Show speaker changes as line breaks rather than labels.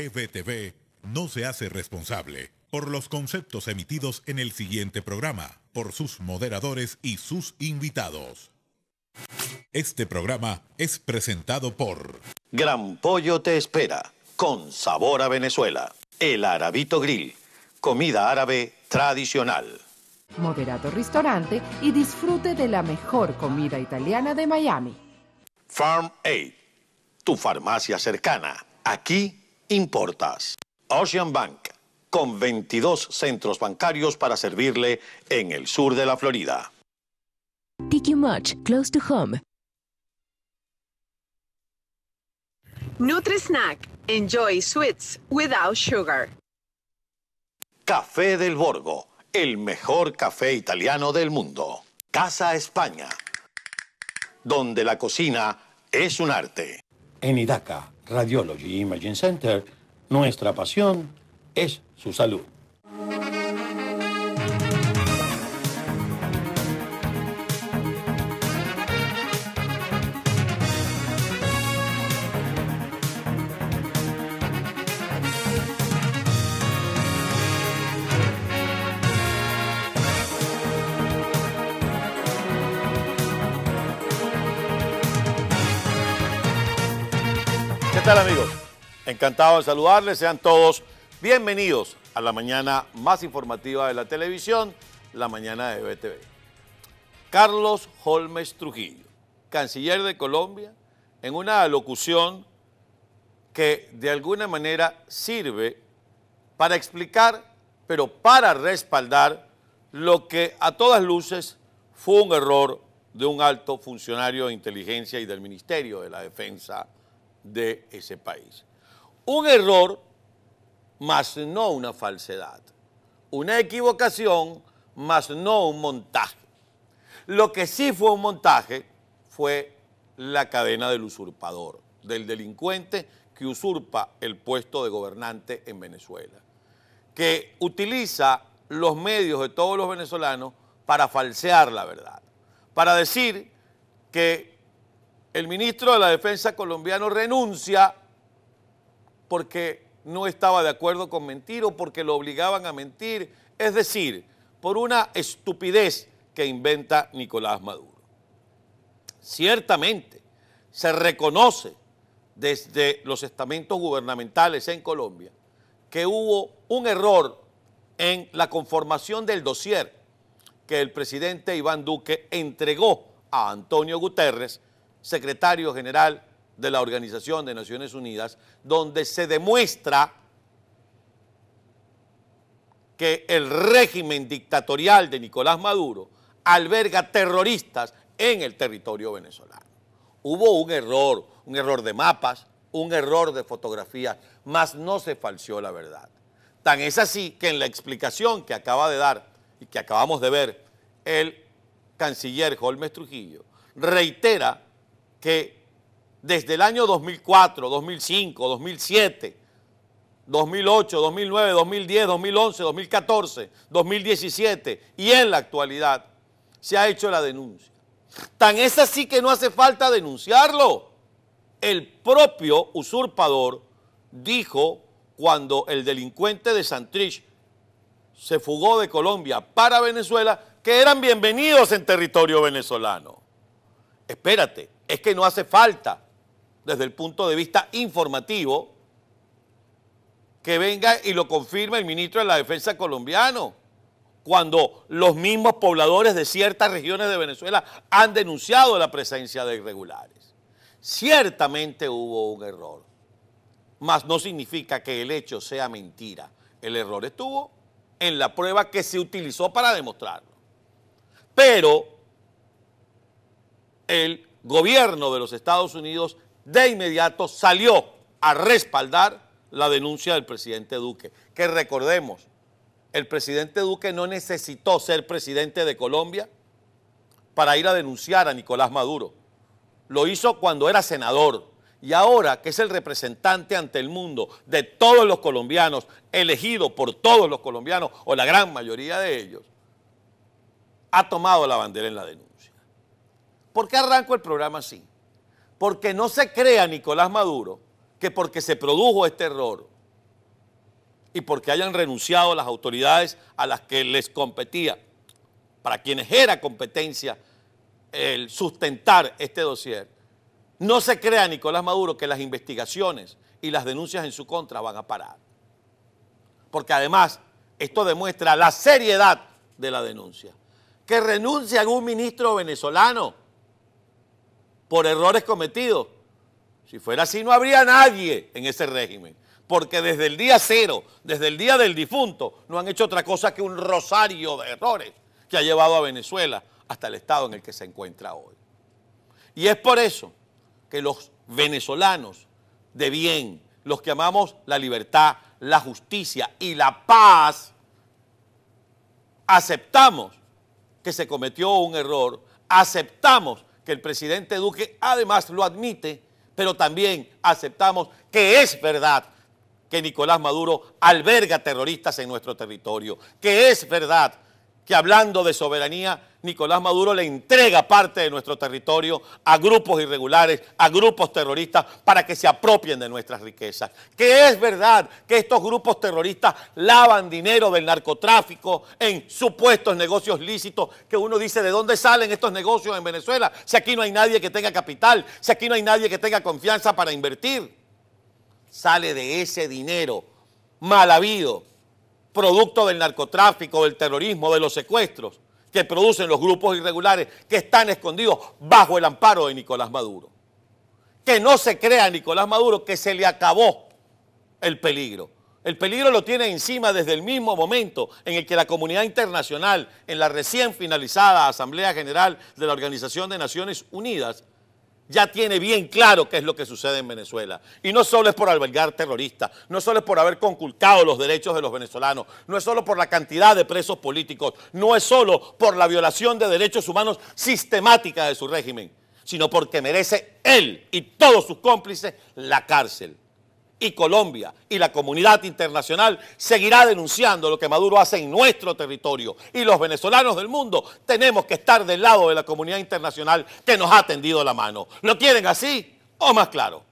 EBTV no se hace responsable por los conceptos emitidos en el siguiente programa, por sus moderadores y sus invitados. Este programa es presentado por Gran Pollo te espera, con sabor a Venezuela. El Arabito Grill, comida árabe tradicional. moderado Restaurante y disfrute de la mejor comida italiana de Miami. Farm Aid, tu farmacia cercana. Aquí en importas. Ocean Bank, con 22 centros bancarios para servirle en el sur de la Florida. you Much, close to home. Nutri enjoy sweets without sugar. Café del Borgo, el mejor café italiano del mundo. Casa España, donde la cocina es un arte. En Idaca Radiology Imaging Center, nuestra pasión es su salud. ¿Qué tal amigos? Encantado de saludarles, sean todos bienvenidos a la mañana más informativa de la televisión, la mañana de BTV. Carlos Holmes Trujillo, canciller de Colombia, en una alocución que de alguna manera sirve para explicar, pero para respaldar lo que a todas luces fue un error de un alto funcionario de inteligencia y del Ministerio de la Defensa de ese país. Un error, más no una falsedad. Una equivocación, más no un montaje. Lo que sí fue un montaje fue la cadena del usurpador, del delincuente que usurpa el puesto de gobernante en Venezuela, que utiliza los medios de todos los venezolanos para falsear la verdad, para decir que el ministro de la Defensa colombiano renuncia porque no estaba de acuerdo con mentir o porque lo obligaban a mentir, es decir, por una estupidez que inventa Nicolás Maduro. Ciertamente, se reconoce desde los estamentos gubernamentales en Colombia que hubo un error en la conformación del dossier que el presidente Iván Duque entregó a Antonio Guterres secretario general de la Organización de Naciones Unidas, donde se demuestra que el régimen dictatorial de Nicolás Maduro alberga terroristas en el territorio venezolano. Hubo un error, un error de mapas, un error de fotografías, mas no se falseó la verdad. Tan es así que en la explicación que acaba de dar y que acabamos de ver, el canciller Holmes Trujillo reitera que desde el año 2004, 2005, 2007, 2008, 2009, 2010, 2011, 2014, 2017 y en la actualidad se ha hecho la denuncia. Tan es así que no hace falta denunciarlo. El propio usurpador dijo cuando el delincuente de Santrich se fugó de Colombia para Venezuela que eran bienvenidos en territorio venezolano. Espérate, es que no hace falta, desde el punto de vista informativo, que venga y lo confirme el ministro de la Defensa colombiano, cuando los mismos pobladores de ciertas regiones de Venezuela han denunciado la presencia de irregulares. Ciertamente hubo un error, mas no significa que el hecho sea mentira. El error estuvo en la prueba que se utilizó para demostrarlo. Pero el gobierno de los Estados Unidos de inmediato salió a respaldar la denuncia del presidente Duque. Que recordemos, el presidente Duque no necesitó ser presidente de Colombia para ir a denunciar a Nicolás Maduro. Lo hizo cuando era senador y ahora que es el representante ante el mundo de todos los colombianos, elegido por todos los colombianos o la gran mayoría de ellos, ha tomado la bandera en la denuncia. ¿Por qué arranco el programa así? Porque no se crea Nicolás Maduro que porque se produjo este error y porque hayan renunciado las autoridades a las que les competía, para quienes era competencia el sustentar este dossier, no se crea Nicolás Maduro que las investigaciones y las denuncias en su contra van a parar. Porque además esto demuestra la seriedad de la denuncia. Que renuncia algún ministro venezolano por errores cometidos. Si fuera así, no habría nadie en ese régimen. Porque desde el día cero, desde el día del difunto, no han hecho otra cosa que un rosario de errores que ha llevado a Venezuela hasta el estado en el que se encuentra hoy. Y es por eso que los venezolanos de bien, los que amamos la libertad, la justicia y la paz, aceptamos que se cometió un error, aceptamos que el presidente Duque además lo admite, pero también aceptamos que es verdad que Nicolás Maduro alberga terroristas en nuestro territorio, que es verdad que hablando de soberanía, Nicolás Maduro le entrega parte de nuestro territorio a grupos irregulares, a grupos terroristas, para que se apropien de nuestras riquezas. Que es verdad que estos grupos terroristas lavan dinero del narcotráfico en supuestos negocios lícitos, que uno dice, ¿de dónde salen estos negocios en Venezuela? Si aquí no hay nadie que tenga capital, si aquí no hay nadie que tenga confianza para invertir. Sale de ese dinero mal habido producto del narcotráfico, del terrorismo, de los secuestros que producen los grupos irregulares que están escondidos bajo el amparo de Nicolás Maduro. Que no se crea Nicolás Maduro que se le acabó el peligro. El peligro lo tiene encima desde el mismo momento en el que la comunidad internacional, en la recién finalizada Asamblea General de la Organización de Naciones Unidas, ya tiene bien claro qué es lo que sucede en Venezuela. Y no solo es por albergar terroristas, no solo es por haber conculcado los derechos de los venezolanos, no es solo por la cantidad de presos políticos, no es solo por la violación de derechos humanos sistemática de su régimen, sino porque merece él y todos sus cómplices la cárcel y Colombia y la comunidad internacional seguirá denunciando lo que Maduro hace en nuestro territorio. Y los venezolanos del mundo tenemos que estar del lado de la comunidad internacional que nos ha tendido la mano. ¿Lo quieren así o más claro?